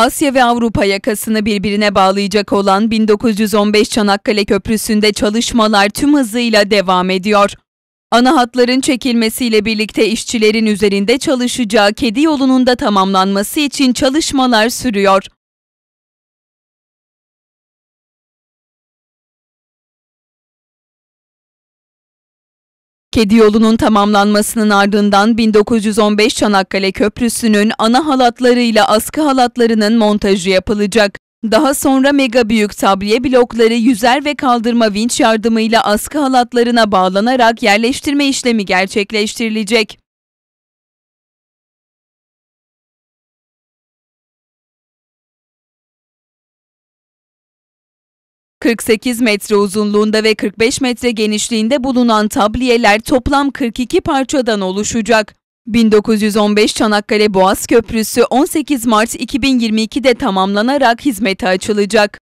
Asya ve Avrupa yakasını birbirine bağlayacak olan 1915 Çanakkale Köprüsü'nde çalışmalar tüm hızıyla devam ediyor. Ana hatların çekilmesiyle birlikte işçilerin üzerinde çalışacağı kedi yolunun da tamamlanması için çalışmalar sürüyor. Kedi yolunun tamamlanmasının ardından 1915 Çanakkale Köprüsü'nün ana halatlarıyla askı halatlarının montajı yapılacak. Daha sonra mega büyük tabliye blokları yüzer ve kaldırma vinç yardımıyla askı halatlarına bağlanarak yerleştirme işlemi gerçekleştirilecek. 48 metre uzunluğunda ve 45 metre genişliğinde bulunan tabliyeler toplam 42 parçadan oluşacak. 1915 Çanakkale Boğaz Köprüsü 18 Mart 2022'de tamamlanarak hizmete açılacak.